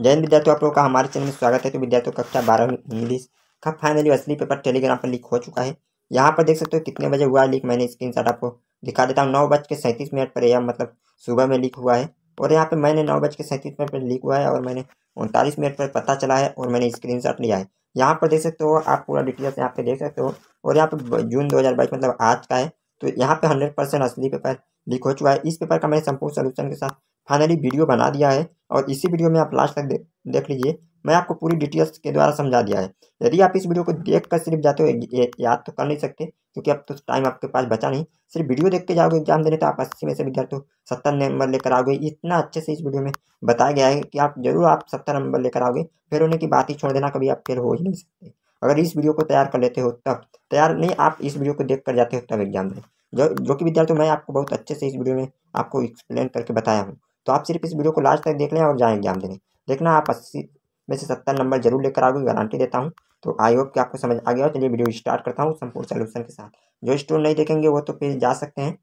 जैन विद्यार्थियों आप लोगों का हमारे चैनल में स्वागत है तो विद्यार्थियों कक्षा बारह इंग्लिश का फाइनली असली पेपर टेलीग्राम पर लीक हो चुका है यहाँ पर देख सकते हो कितने बजे हुआ लीक मैंने स्क्रीन शॉट आपको दिखा देता हूँ नौ बज के सैंतीस मिनट पर यह मतलब सुबह में लीक हुआ है और यहाँ पर मैंने नौ बज के सैंतीस मिनट पर लीक हुआ है और मैंने उनतालीस मिनट पर पता चला है और मैंने स्क्रीन शॉट लिया है यहाँ पर देख सकते हो आप पूरा डिटेल्स यहाँ पे देख सकते हो और यहाँ पर जून दो मतलब आज का है तो यहाँ पर हंड्रेड परसेंट असली पेपर लीक हो चुका है इस पेपर का मैंने संपूर्ण सोल्यूशन के साथ फाइनली वीडियो बना दिया है और इसी वीडियो में आप लास्ट तक देख लीजिए मैं आपको पूरी डिटेल्स के द्वारा समझा दिया है यदि आप इस वीडियो को देख कर सिर्फ जाते हो याद तो कर नहीं सकते क्योंकि अब तो टाइम आपके पास बचा नहीं सिर्फ वीडियो देख के जाओगे एग्जाम देने तो आप अस्सी में से विद्यार्थियों सत्तर नंबर लेकर आओगे इतना अच्छे से इस वीडियो में बताया गया है कि आप जरूर आप सत्तर नंबर लेकर आओगे फिर होने की बात ही छोड़ देना कभी आप फेल हो ही नहीं सकते अगर इस वीडियो को तैयार कर लेते हो तब तैयार नहीं आप इस वीडियो को देख कर जाते हो तब एग्जाम दें जो जो कि विद्यार्थियों मैं आपको बहुत अच्छे से इस वीडियो में आपको एक्सप्लेन करके बताया हूँ तो आप सिर्फ इस वीडियो को लास्ट तक देख लें और जाएँ एग्जाम देने देखना आप अस्सी में से सत्तर नंबर जरूर लेकर आओगे गारंटी देता हूँ तो आई होप कि आपको समझ आ गया हो चलिए वीडियो स्टार्ट करता हूँ संपूर्ण सोल्यूशन के साथ जो स्टूडेंट नहीं देखेंगे वो तो फिर जा सकते हैं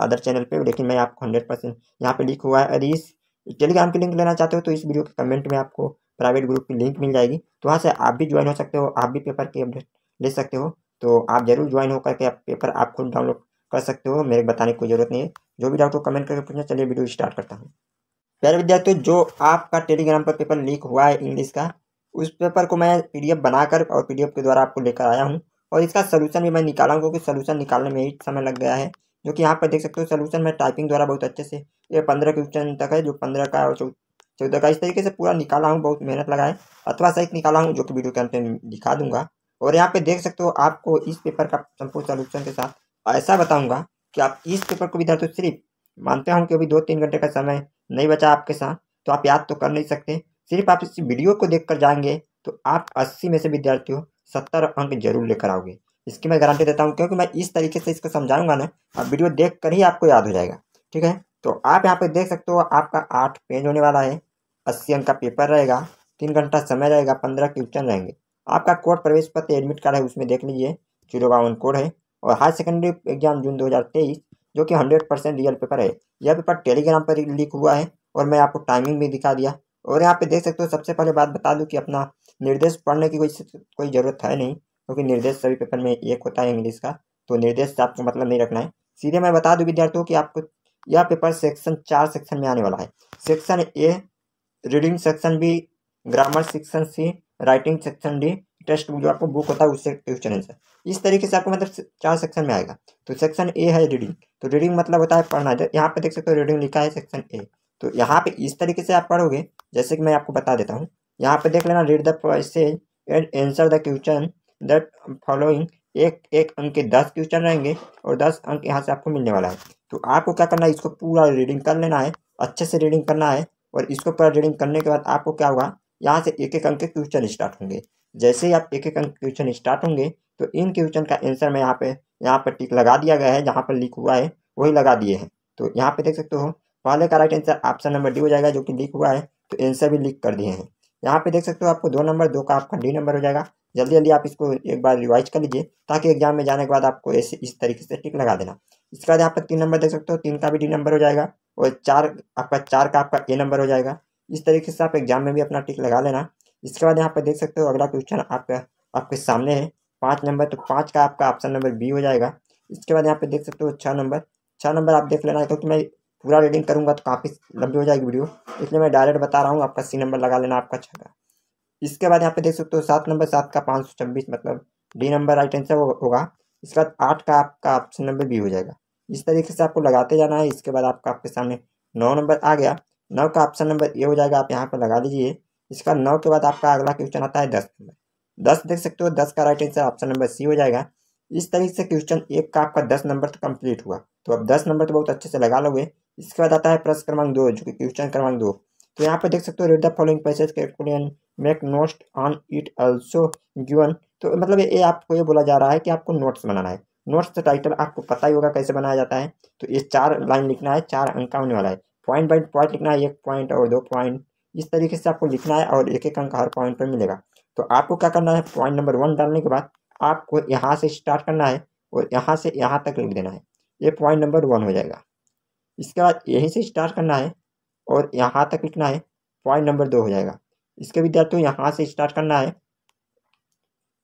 अदर चैनल पे लेकिन मैं आपको हंड्रेड परसेंट यहाँ पर लिख हुआ है अरे इस टेलीग्राम की लिंक लेना चाहते हो तो इस वीडियो के कमेंट में आपको प्राइवेट ग्रुप की लिंक मिल जाएगी तो वहाँ से आप भी ज्वाइन हो सकते हो आप भी पेपर की अपडेट ले सकते हो तो आप जरूर ज्वाइन होकर के पेपर आप खुद डाउनलोड कर सकते हो मेरे बताने की कोई जरूरत नहीं है जो भी डाउट हो कमेंट करके पूछना चलिए वीडियो स्टार्ट करता हूँ प्यारे विद्यार्थियों जो आपका टेलीग्राम पर पेपर लीक हुआ है इंग्लिश का उस पेपर को मैं पी बनाकर और पी के द्वारा आपको लेकर आया हूँ और इसका सलूशन भी मैं निकाला हूँ क्योंकि सलूशन निकालने में ही समय लग गया है जो कि यहाँ पर देख सकते हो सलूशन मैं टाइपिंग द्वारा बहुत अच्छे से ये पंद्रह क्वेश्चन तक है जो पंद्रह का और चौदह का इस तरीके से पूरा निकाला हूँ बहुत मेहनत लगा है अथवा सहित निकाला हूँ जो कि वीडियो के अंत में दिखा दूंगा और यहाँ पे देख सकते हो आपको इस पेपर का संपूर्ण सलूशन के साथ ऐसा बताऊंगा कि आप इस पेपर को धरते तो सिर्फ मानते हूँ कि अभी दो तीन घंटे का समय नहीं बचा आपके साथ तो आप याद तो कर नहीं सकते सिर्फ आप इस वीडियो को देख कर जाएंगे तो आप अस्सी में से विद्यार्थियों सत्तर अंक जरूर लेकर आओगे इसकी मैं गारंटी देता हूँ क्योंकि मैं इस तरीके से इसको समझाऊंगा ना आप वीडियो देख कर ही आपको याद हो जाएगा ठीक है तो आप यहाँ पर देख सकते हो आपका आठ पेज होने वाला है अस्सी अंक का पेपर रहेगा तीन घंटा समय रहेगा पंद्रह क्वेश्चन रहेंगे आपका कोड प्रवेश पत्र एडमिट कार्ड है उसमें देख लीजिए जीरो बावन कोड है और हायर सेकेंडरी एग्जाम जून 2023 जो कि 100 परसेंट रियल पेपर है यह पेपर टेलीग्राम पर लीक हुआ है और मैं आपको टाइमिंग भी दिखा दिया और यहाँ पे देख सकते हो सबसे पहले बात बता दूँ कि अपना निर्देश पढ़ने की कोई कोई ज़रूरत है नहीं क्योंकि तो निर्देश सभी पेपर में एक होता है इंग्लिश का तो निर्देश आपको मतलब नहीं रखना है सीधे मैं बता दूँ विद्यार्थियों कि आपको यह पेपर सेक्शन चार सेक्शन में आने वाला है section A reading section B grammar section C writing section D text जो आपको बुक होता है उससे क्वेश्चन आंसर इस तरीके से आपको मतलब चार सेक्शन में आएगा तो सेक्शन ए है रीडिंग तो रीडिंग मतलब होता है पढ़ना यहाँ पे देख सकते हो रीडिंग लिखा है सेक्शन ए तो यहाँ पे इस तरीके से आप पढ़ोगे जैसे कि मैं आपको बता देता हूँ यहाँ पे देख लेना read the passage and answer the question that following एक एक अंक के दस क्वेश्चन रहेंगे और दस अंक यहाँ से आपको मिलने वाला है तो आपको क्या करना है इसको पूरा रीडिंग कर लेना है अच्छे से रीडिंग करना है और इसको पूरा रीडिंग करने के बाद आपको क्या होगा यहाँ से एक एक अंक के क्वेश्चन स्टार्ट होंगे जैसे ही आप एक एक अंक क्वेश्चन स्टार्ट होंगे तो इन क्वेश्चन का आंसर मैं यहाँ पे यहाँ पर टिक लगा दिया गया है जहाँ पर लिख हुआ है वही लगा दिए हैं तो यहाँ पे देख सकते हो पहले का right answer option number D हो जाएगा जो कि लिख हुआ है तो आंसर भी लिख कर दिए हैं यहाँ पे देख सकते हो आपको दो नंबर दो का आपका डी नंबर हो जाएगा जल्दी जल्दी आप इसको एक बार रिवाइज कर लीजिए ताकि एग्जाम में जाने के बाद आपको ऐसे इस तरीके से टिक लगा देना इसके बाद यहाँ पर तीन नंबर देख सकते हो तीन का भी डी नंबर हो जाएगा और चार आपका चार का आपका ए नंबर हो जाएगा इस तरीके से आप एग्जाम में भी अपना टिक लगा लेना इसके बाद यहाँ पर देख सकते हो अगला क्वेश्चन आपका आपके सामने है पाँच नंबर तो पाँच का आपका ऑप्शन नंबर बी हो जाएगा इसके बाद यहाँ पे देख सकते हो छः नंबर छः नंबर आप देख लेना क्योंकि तो मैं पूरा रीडिंग करूँगा तो काफ़ी लंबी हो जाएगी वीडियो इसलिए मैं डायरेक्ट बता रहा हूँ आपका सी नंबर लगा लेना आपका छः का इसके बाद यहाँ पे देख सकते हो सात नंबर सात का पाँच सौ छब्बीस मतलब डी नंबर राइट आंसर होगा इसके बाद आठ का आपका ऑप्शन नंबर बी हो जाएगा इस तरीके से आपको लगाते जाना है इसके बाद आपका आपके सामने नौ नंबर आ गया नौ का ऑप्शन नंबर ए हो जाएगा आप यहाँ पर लगा दीजिए इसका नौ के बाद आपका अगला क्वेश्चन आता है दस नंबर दस देख सकते हो दस का right answer option number C हो जाएगा इस तरीके से क्वेश्चन एक का आपका दस नंबर तो कंप्लीट हुआ तो अब दस नंबर तो बहुत अच्छे से लगा लोगे इसके बाद आता है प्रश्न क्रमांक दो जो कि क्वेश्चन क्रमांक दो तो यहाँ पर देख सकते हो read the following passage make note on it also given तो मतलब ये आपको ये बोला जा रहा है कि आपको नोट्स बनाना है नोट्स का टाइटल आपको पता ही होगा कैसे बनाया जाता है तो ये चार लाइन लिखना है चार अंक होने वाला है पॉइंट बाई पॉइंट लिखना है एक पॉइंट और दो पॉइंट इस तरीके से आपको लिखना है और एक एक अंक हर पॉइंट पर मिलेगा तो आपको क्या करना है पॉइंट नंबर वन डालने के बाद आपको यहाँ से स्टार्ट करना है और यहाँ से यहाँ तक लिख देना है ये पॉइंट नंबर वन हो जाएगा इसके बाद यहीं से स्टार्ट करना है और यहाँ तक लिखना है पॉइंट नंबर दो हो जाएगा इसके विद्यार्थियों यहाँ से स्टार्ट करना है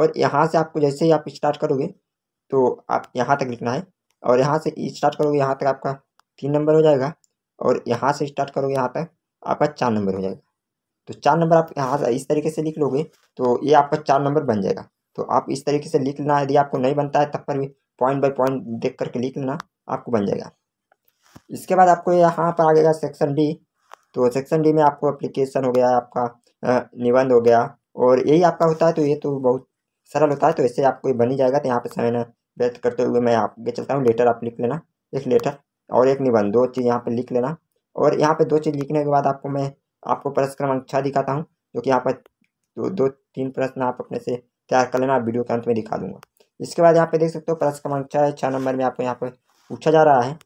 और यहाँ से आपको जैसे ही आप स्टार्ट करोगे तो आप यहाँ तक लिखना है और यहाँ से स्टार्ट करोगे यहाँ तक आपका तीन नंबर हो जाएगा और यहाँ से स्टार्ट करोगे यहाँ तक आपका चार नंबर हो जाएगा तो चार नंबर आप यहाँ से इस तरीके से लिख लोगे तो ये आपका चार नंबर बन जाएगा तो आप इस तरीके से लिख लेना यदि आपको नहीं बनता है तब पर भी पॉइंट बाई पॉइंट देख करके लिख लेना आपको बन जाएगा इसके बाद आपको यहाँ पर आ जाएगा सेक्शन डी तो सेक्शन डी में आपको अप्लीकेशन हो गया आपका निबंध हो गया और यही आपका होता है तो ये तो बहुत सरल होता है तो ऐसे आपको बन ही जाएगा तो यहाँ पर समय ना व्यर्थ करते हुए मैं आपके चलता हूँ लेटर आप लिख लेना एक लेटर और एक निबंध दो चीज़ यहाँ पर लिख लेना और यहाँ पर दो चीज़ लिखने के बाद आपको मैं आपको प्रश्न क्रमांक छः दिखाता हूँ जो कि यहाँ पर दो दो तीन प्रश्न आप अपने से तैयार कर लेना वीडियो के अंत में दिखा दूंगा इसके बाद यहाँ पे देख सकते हो प्रश्न क्रमांक छः छः नंबर में आपको यहाँ पर पूछा जा रहा है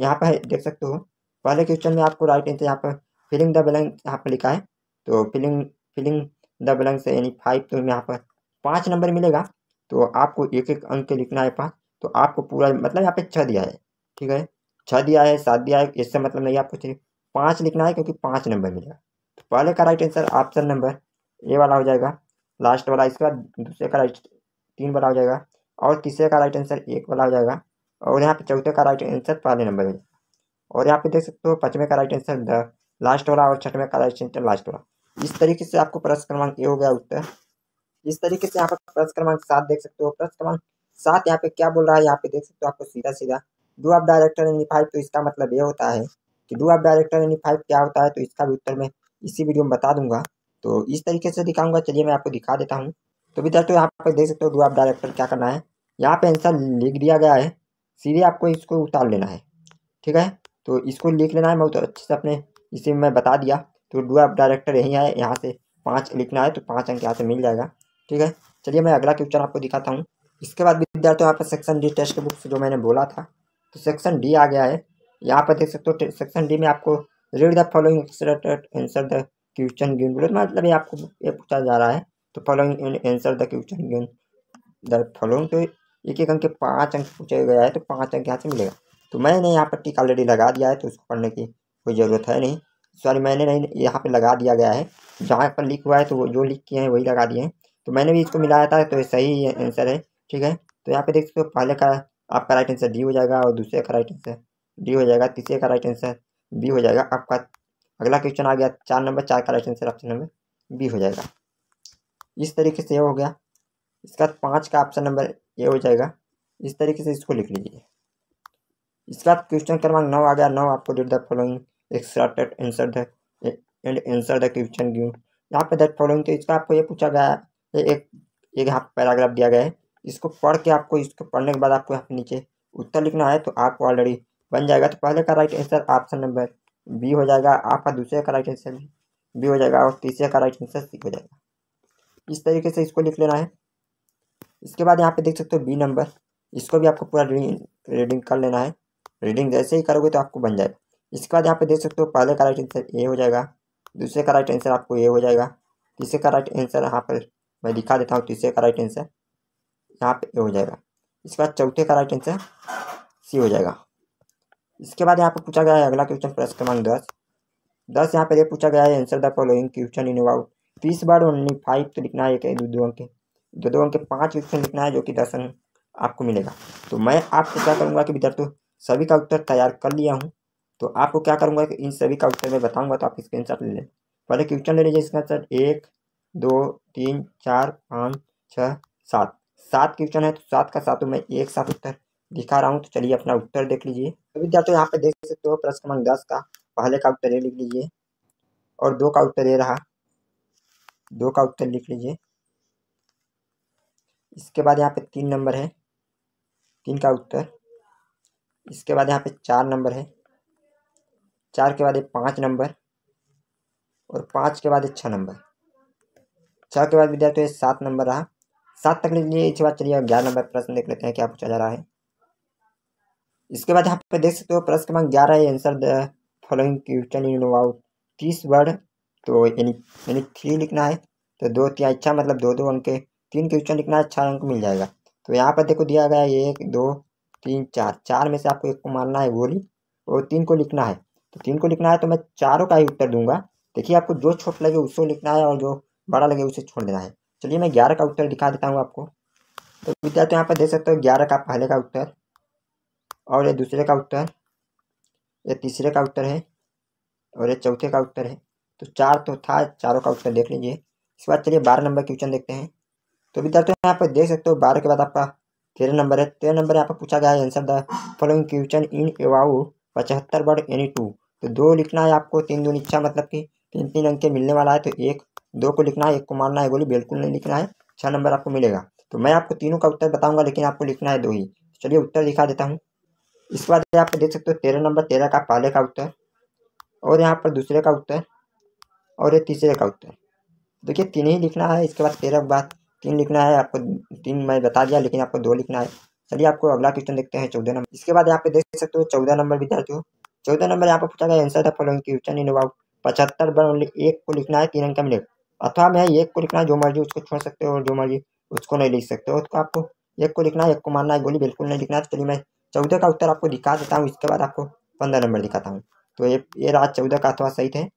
यहाँ पर देख सकते हो पहले क्वेश्चन में आपको राइट आंसर यहाँ पर फिलिंग द बैलेंस यहाँ पर लिखा है तो फिलिंग फिलिंग द से यानी फाइव तो यहाँ पर पाँच नंबर मिलेगा तो आपको एक एक अंक लिखना है पाँच तो आपको पूरा मतलब यहाँ पे छः दिया है ठीक है छः दिया है सात दिया है इससे मतलब नहीं आपको सिर्फ पाँच लिखना है क्योंकि पाँच नंबर मिलेगा तो पहले का right answer option number A वाला हो जाएगा लास्ट वाला इसके बाद दूसरे का राइट तीन वाला हो जाएगा और तीसरे का राइट आंसर एक वाला हो जाएगा और यहाँ पे चौथे का राइट आंसर पहले नंबर हो जाएगा और यहाँ पे देख सकते हो पचवें का राइट आंसर लास्ट वाला और छठवें का राइट आंसर लास्ट वाला इस तरीके से आपको प्रश्न क्रमांक ए हो गया उत्तर इस तरीके से यहाँ पर प्रश्न क्रमांक सात देख सकते हो प्रश्न क्रमांक सात यहाँ पे क्या बोल रहा है यहाँ पे देख सकते हो आपको सीधा सीधा डू आप डायरेक्टर यूनिफाइड तो इसका मतलब ये होता है कि डू ऑफ डायरेक्टर यानी फाइव क्या होता है तो इसका भी उत्तर मैं इसी वीडियो में बता दूंगा तो इस तरीके से दिखाऊंगा चलिए मैं आपको दिखा देता हूँ तो विद्यार्थियों यहाँ पर देख सकते हो डू आप डायरेक्टर क्या करना है यहाँ पे आंसर लिख दिया गया है सीधे आपको इसको उतार लेना है ठीक है तो इसको लिख लेना है मैं उतर अच्छे से अपने इसे मैं बता दिया तो डू ऑफ डायरेक्टर यहीं है यहाँ से पाँच लिखना है तो पाँच अंक यहाँ से मिल जाएगा ठीक है चलिए मैं अगला क्वेश्चन आपको दिखाता हूँ इसके बाद विद्यार्थियों यहाँ पर सेक्शन डी टेस्ट बुक से जो मैंने बोला था तो सेक्शन डी आ गया है यहाँ पर देख सकते हो सेक्शन डी में आपको read the following answer the question given बोले मतलब ये आपको ये पूछा जा रहा है तो following answer the question given the following तो एक एक अंक के पाँच अंक पूछा गया है तो पाँच अंक यहाँ से मिलेगा तो मैंने यहाँ पर टीका ऑलरेडी लगा दिया है तो उसको पढ़ने की कोई ज़रूरत है नहीं सॉरी मैंने नहीं यहाँ पर लगा दिया गया है जहाँ पर लिख हुआ है तो वो जो लिख किए हैं वही लगा दिए हैं तो मैंने भी इसको मिलाया था तो सही आंसर है ठीक है तो यहाँ पे देख सकते हो पहले का आपका राइट आंसर डी हो जाएगा और दूसरे का राइट आंसर डी हो जाएगा तीसरे का राइट आंसर बी हो जाएगा आपका अगला क्वेश्चन आ गया चार नंबर चार का right answer option number B हो जाएगा इस तरीके से हो गया इसका पाँच का ऑप्शन नंबर ए हो जाएगा इस तरीके से इसको लिख लीजिए इसका क्वेश्चन क्रमांक नौ आ गया नौ आपको date the following extracted answer the and answer the question given यहाँ पे दैट फॉलोइंग तो इसका आपको ये पूछा गया है ये एक एक यहाँ पैराग्राफ दिया गया है इसको पढ़ के आपको इसको पढ़ने के बाद आपको यहाँ पे नीचे उत्तर लिखना है तो आपको ऑलरेडी बन जाएगा तो पहले का right answer option number B हो जाएगा आपका दूसरे का राइट आंसर बी हो जाएगा और तीसरे का राइट आंसर सी हो जाएगा इस तरीके से इसको लिख लेना है इसके बाद यहाँ पे देख सकते हो बी नंबर इसको भी आपको पूरा रीडिंग रीडिंग कर लेना है रीडिंग जैसे ही करोगे तो आपको बन जाएगा इसके बाद यहाँ पे देख सकते हो पहले का राइट आंसर ए हो जाएगा दूसरे का राइट आंसर आपको ए हो जाएगा तीसरे का राइट आंसर यहाँ पर मैं दिखा देता हूँ तीसरे का राइट आंसर यहाँ पे ए हो जाएगा इसके बाद चौथे का राइट आंसर सी हो जाएगा इसके बाद यहाँ पर पूछा गया है अगला क्वेश्चन प्रश्न क्रमांक दस दस यहाँ पर पूछा गया है answer the following question in about तीस बार ओनली फाइव तो लिखना है एक दो अंक दो दो अंक पाँच क्वेश्चन लिखना है जो कि दस अंक आपको मिलेगा तो मैं आपको क्या करूँगा कि विद्यार्थियों सभी का उत्तर तैयार कर लिया हूँ तो आपको क्या करूँगा कि इन सभी का उत्तर मैं बताऊँगा तो आप स्क्रीन शॉट ले लें पहले क्वेश्चन ले लीजिए इसका आंसर एक दो तीन चार पाँच छः सात सात क्वेश्चन है तो सात का सातों में एक साथ उत्तर दिखा रहा हूँ तो चलिए अपना उत्तर देख लीजिए तो यहाँ पे देख सकते हो प्रश्न क्रमांक दस का पहले का उत्तर ये लिख लीजिए और दो का उत्तर ये रहा दो का उत्तर लिख लीजिए इसके बाद यहाँ पे तीन नंबर है तीन का उत्तर इसके बाद यहाँ पे चार नंबर है चार के बाद ये पाँच नंबर और पाँच के बाद ये छः नंबर छः के बाद विद्यार्थियों सात नंबर रहा सात तक लिख लीजिए इसके बाद चलिए ग्यारह नंबर प्रश्न देख लेते हैं क्या पूछा जा रहा है इसके बाद यहाँ पे देख सकते हो प्रश्न क्रमांक ग्यारह answer the following question in about तीस वर्ड तो यानी यानी थ्री लिखना है तो दो तीन अच्छा मतलब दो दो अंक के तीन क्वेश्चन लिखना है अच्छा अंक मिल जाएगा तो यहाँ पर देखो दिया गया है एक दो तीन चार चार में से आपको एक को मानना है गोली और तीन को लिखना है तो तीन को लिखना है तो मैं चारों का ही उत्तर दूंगा देखिए आपको जो छोट लगे उसको लिखना है और जो बड़ा लगे उसे छोड़ देना है चलिए मैं ग्यारह का उत्तर दिखा देता हूँ आपको तो विद्यार्थी यहाँ पर देख सकते हो ग्यारह का पहले का उत्तर और ये दूसरे का उत्तर ये तीसरे का उत्तर है और ये चौथे का उत्तर है तो चार तो था चारों का उत्तर देख लीजिए इसके बाद चलिए बारह नंबर क्वेश्चन देखते हैं तो विद्यार्थियों यहाँ पर देख सकते हो बारह के बाद आपका तेरह नंबर है तेरह नंबर यहाँ पर पूछा गया है answer the following question in about पचहत्तर वर्ड यानी टू तो दो लिखना है आपको तीन दो इच्छा मतलब कि तीन तीन अंक के मिलने वाला है तो एक दो को लिखना है एक को मारना है बोली बिल्कुल नहीं लिखना है छः नंबर आपको मिलेगा तो मैं आपको तीनों का उत्तर बताऊंगा लेकिन आपको लिखना है दो ही चलिए उत्तर दिखा देता हूँ इसके बाद यहाँ पर देख सकते हो तेरह नंबर तेरह का पहले का उत्तर और यहाँ पर दूसरे का उत्तर और ये तीसरे का उत्तर देखिए तीन ही लिखना है इसके बाद तेरह बाद तीन लिखना है आपको तीन मैं बता दिया लेकिन आपको दो लिखना है चलिए आपको अगला क्वेश्चन देखते हैं चौदह नंबर इसके बाद यहाँ पे देख सकते हो चौदह नंबर विद्यार्थियों चौदह नंबर यहाँ पर पूछा गया आंसर था फॉलोइंग क्वेश्चन इन अबाउट पचहत्तर बार ओनली एक को लिखना है तीन अंक में अथवा मैं एक को लिखना है जो मर्जी उसको छोड़ सकते हो और जो मर्जी उसको नहीं लिख सकते हो तो आपको एक को लिखना है एक को मारना है गोली बिल्कुल नहीं लिखना है तो चलिए मैं चौदह का उत्तर आपको दिखा देता हूँ इसके बाद आपको पंद्रह नंबर दिखाता हूँ तो ये ये रहा चौदह का अथवा सही है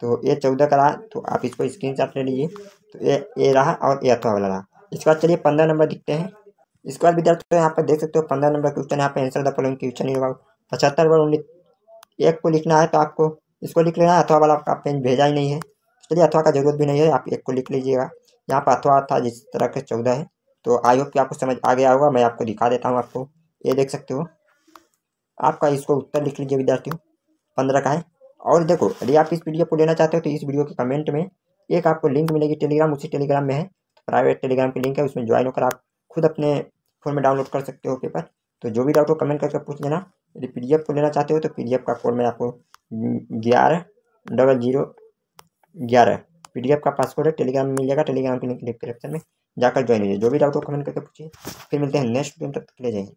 तो ये चौदह का रहा तो आप इसको स्क्रीन ले लीजिए तो ये ये रहा और ये अथवा वाला रहा इसके बाद चलिए पंद्रह नंबर दिखते हैं इसके बाद तो यहाँ पर देख सकते हो पंद्रह नंबर क्वेश्चन यहाँ पे आंसर द फॉलोइंग क्वेश्चन होगा पचहत्तर बार उन्नीस एक को लिखना है तो आपको इसको लिख लेना अथवा वाला आपका पेन भेजा ही नहीं है चलिए अथवा का जरूरत भी नहीं है आप एक को लिख लीजिएगा यहाँ पर अथवा था जिस तरह के चौदह है तो आई होप कि आपको समझ आ गया होगा मैं आपको दिखा देता हूँ आपको ये देख सकते हो आपका इसको उत्तर लिख लीजिए विद्यार्थियों पंद्रह का है और देखो यदि आप इस वीडियो को लेना चाहते हो तो इस वीडियो के कमेंट में एक आपको लिंक मिलेगी टेलीग्राम उसी टेलीग्राम में है प्राइवेट टेलीग्राम की लिंक है उसमें ज्वाइन होकर आप खुद अपने फ़ोन में डाउनलोड कर सकते हो पेपर तो जो भी डाउट हो कमेंट करके पूछ लेना यदि पी को लेना चाहते हो तो पी का कोड मैं आपको ग्यारह डबल जीरो ग्यारह पी का पासवर्ड है टेलीग्राम में मिल जाएगा टेलीग्राम की लिंक डिस्क्रिप्शन में जाकर ज्वाइन जाए जो भी डाउट हो कमेंट करके पूछिए फिर मिलते हैं नेक्स्ट वीडियो तक ले जाइए